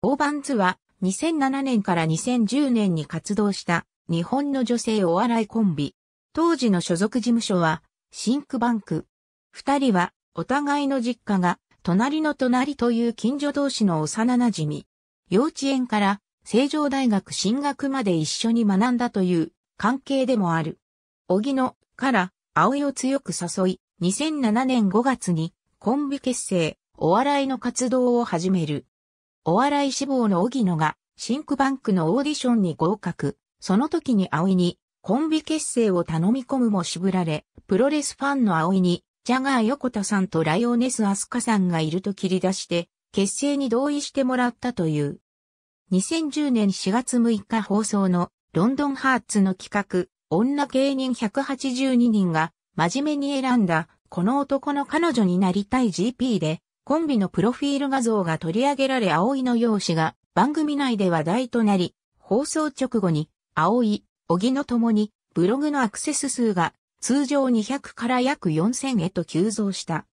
オーバンズは2007年から2010年に活動した日本の女性お笑いコンビ。当時の所属事務所はシンクバンク。二人はお互いの実家が隣の隣という近所同士の幼馴染み。幼稚園から成城大学進学まで一緒に学んだという関係でもある。小木野から葵を強く誘い、2007年5月にコンビ結成、お笑いの活動を始める。お笑い志望の荻野が、シンクバンクのオーディションに合格。その時に葵に、コンビ結成を頼み込むも渋られ、プロレスファンの葵に、ジャガー横田さんとライオネスアスカさんがいると切り出して、結成に同意してもらったという。2010年4月6日放送のロンドンハーツの企画、女芸人182人が真面目に選んだこの男の彼女になりたい GP でコンビのプロフィール画像が取り上げられ葵の容姿が番組内で話題となり、放送直後に葵、小木のともにブログのアクセス数が通常200から約4000へと急増した。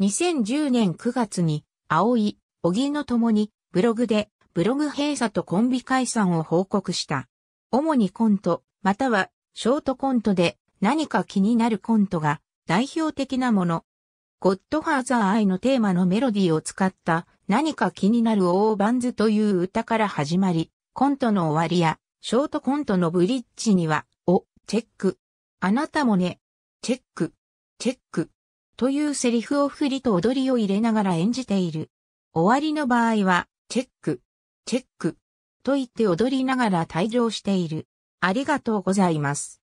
2010年9月に葵、小木のともにブログでブログ閉鎖とコンビ解散を報告した。主にコント、またはショートコントで何か気になるコントが代表的なもの、ゴッドファーザー愛のテーマのメロディーを使った何か気になるオーバンズという歌から始まり、コントの終わりやショートコントのブリッジには、お、チェック。あなたもね、チェック、チェック。というセリフを振りと踊りを入れながら演じている。終わりの場合は、チェック、チェック。と言って踊りながら退場している。ありがとうございます。